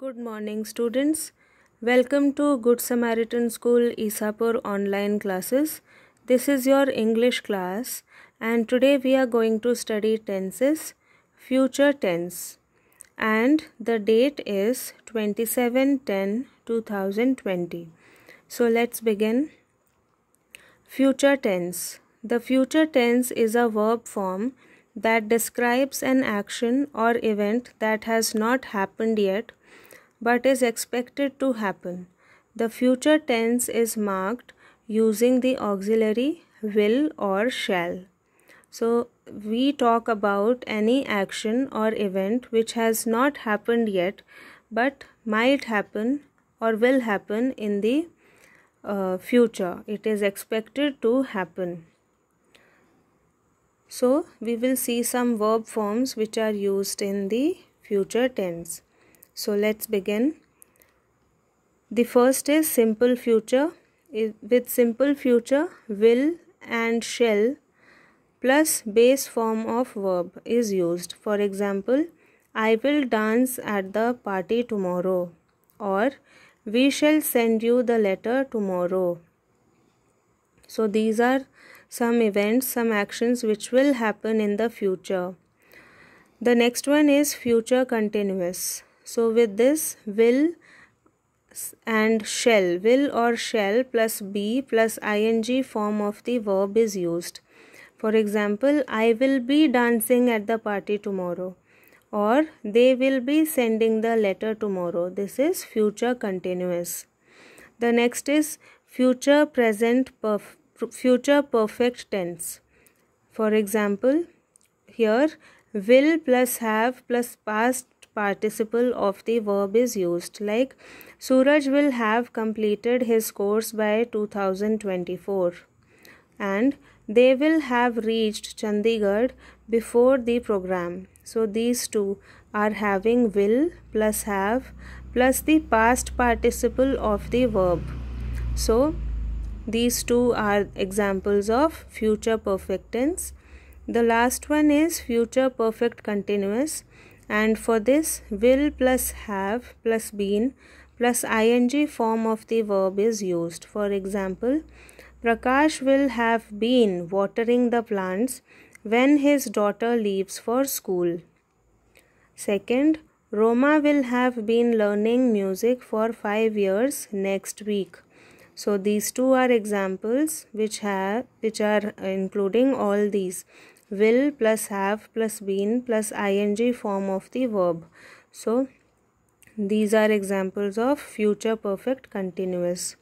Good morning students. Welcome to Good Samaritan School Isapur online classes. This is your English class and today we are going to study tenses, future tense and the date is 27-10-2020. So let's begin. Future tense. The future tense is a verb form that describes an action or event that has not happened yet but is expected to happen. The future tense is marked using the auxiliary will or shall. So, we talk about any action or event which has not happened yet but might happen or will happen in the uh, future. It is expected to happen. So, we will see some verb forms which are used in the future tense. So let's begin. The first is simple future. With simple future, will and shall plus base form of verb is used. For example, I will dance at the party tomorrow or we shall send you the letter tomorrow. So these are some events, some actions which will happen in the future. The next one is future continuous. So with this will and shall will or shall plus be plus ing form of the verb is used. For example, I will be dancing at the party tomorrow or they will be sending the letter tomorrow. This is future continuous. The next is future present perf future perfect tense. For example, here will plus have plus past participle of the verb is used like Suraj will have completed his course by 2024 and they will have reached Chandigarh before the program. So these two are having will plus have plus the past participle of the verb. So these two are examples of future perfect tense. The last one is future perfect continuous and for this will plus have plus been plus ing form of the verb is used. For example, Prakash will have been watering the plants when his daughter leaves for school. Second, Roma will have been learning music for 5 years next week. So these two are examples which have which are including all these will plus have plus been plus ing form of the verb. So these are examples of future perfect continuous.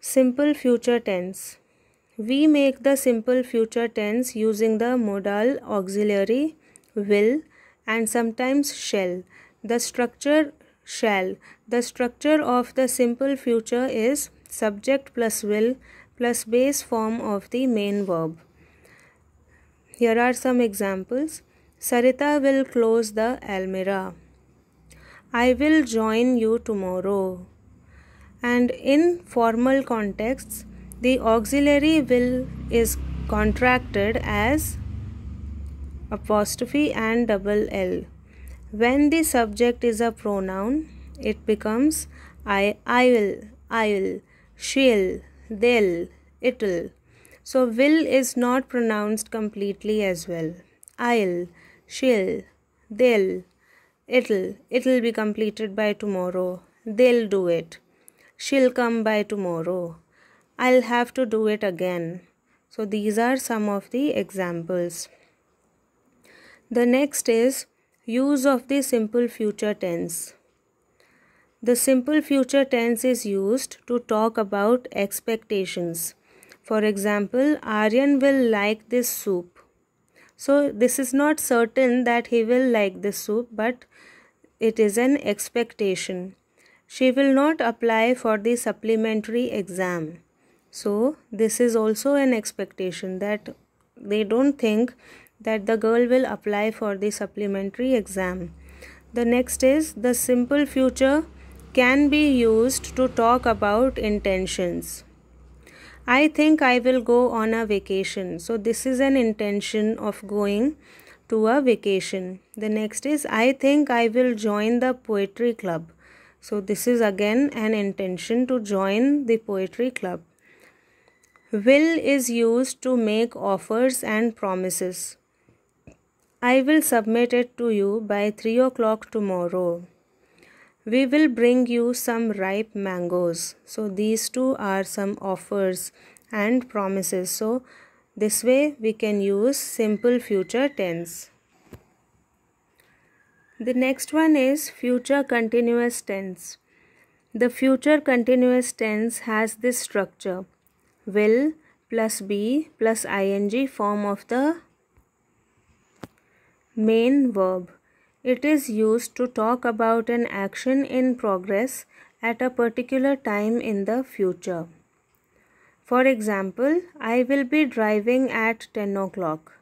Simple future tense. We make the simple future tense using the modal auxiliary will and sometimes shall. The structure shall. The structure of the simple future is subject plus will plus base form of the main verb. Here are some examples. Sarita will close the almirah. I will join you tomorrow. And in formal contexts, the auxiliary will is contracted as apostrophe and double L. When the subject is a pronoun, it becomes I, I will, I will, she'll, they'll, it'll. So will is not pronounced completely as well. I'll, she'll, they'll, it'll. It'll be completed by tomorrow. They'll do it. She'll come by tomorrow. I'll have to do it again. So these are some of the examples. The next is use of the simple future tense. The simple future tense is used to talk about expectations. For example, Aryan will like this soup. So, this is not certain that he will like this soup, but it is an expectation. She will not apply for the supplementary exam. So, this is also an expectation that they don't think that the girl will apply for the supplementary exam. The next is the simple future can be used to talk about intentions. I think I will go on a vacation. So, this is an intention of going to a vacation. The next is I think I will join the poetry club. So, this is again an intention to join the poetry club. Will is used to make offers and promises. I will submit it to you by 3 o'clock tomorrow we will bring you some ripe mangoes so these two are some offers and promises so this way we can use simple future tense the next one is future continuous tense the future continuous tense has this structure will plus be plus ing form of the main verb it is used to talk about an action in progress at a particular time in the future. For example, I will be driving at 10 o'clock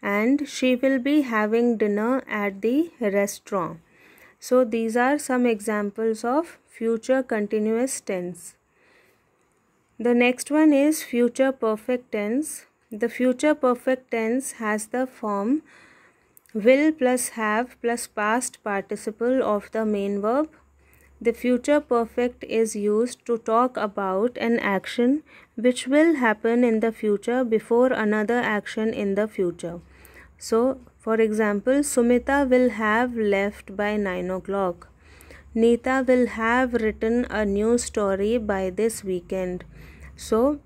and she will be having dinner at the restaurant. So, these are some examples of future continuous tense. The next one is future perfect tense. The future perfect tense has the form will plus have plus past participle of the main verb. The future perfect is used to talk about an action which will happen in the future before another action in the future. So, for example, Sumita will have left by 9 o'clock. Nita will have written a new story by this weekend. So,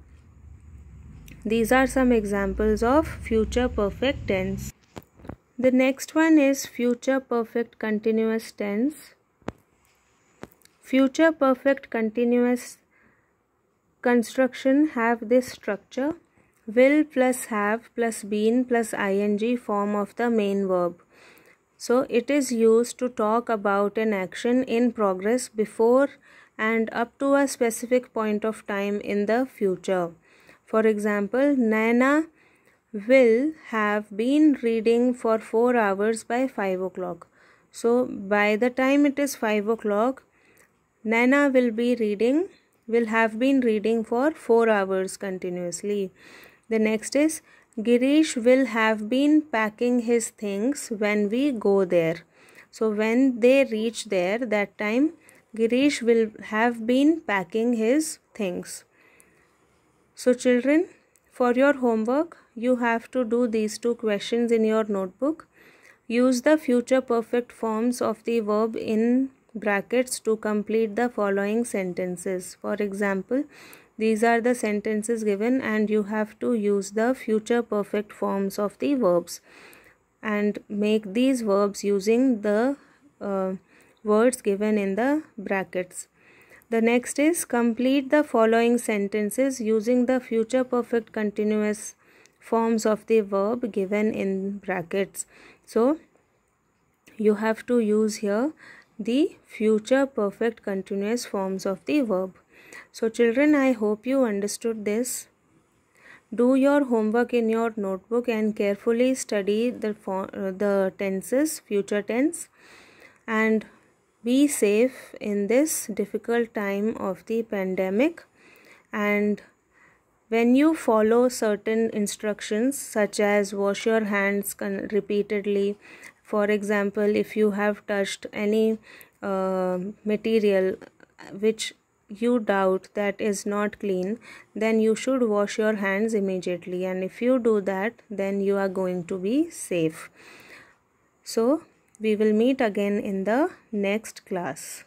these are some examples of future perfect tense. The next one is future perfect continuous tense. Future perfect continuous construction have this structure will plus have plus been plus ing form of the main verb. So it is used to talk about an action in progress before and up to a specific point of time in the future. For example, Naina will have been reading for 4 hours by 5 o'clock. So, by the time it is 5 o'clock, Nana will be reading, will have been reading for 4 hours continuously. The next is Girish will have been packing his things when we go there. So, when they reach there, that time Girish will have been packing his things. So, children, for your homework, you have to do these two questions in your notebook. Use the future perfect forms of the verb in brackets to complete the following sentences. For example, these are the sentences given and you have to use the future perfect forms of the verbs and make these verbs using the uh, words given in the brackets. The next is complete the following sentences using the future perfect continuous forms of the verb given in brackets so you have to use here the future perfect continuous forms of the verb so children i hope you understood this do your homework in your notebook and carefully study the uh, the tenses future tense and be safe in this difficult time of the pandemic and when you follow certain instructions, such as wash your hands repeatedly, for example, if you have touched any uh, material uh, which you doubt that is not clean, then you should wash your hands immediately. And if you do that, then you are going to be safe. So, we will meet again in the next class.